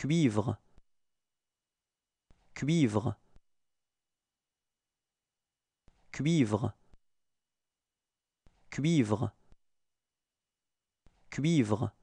cuivre cuivre cuivre cuivre cuivre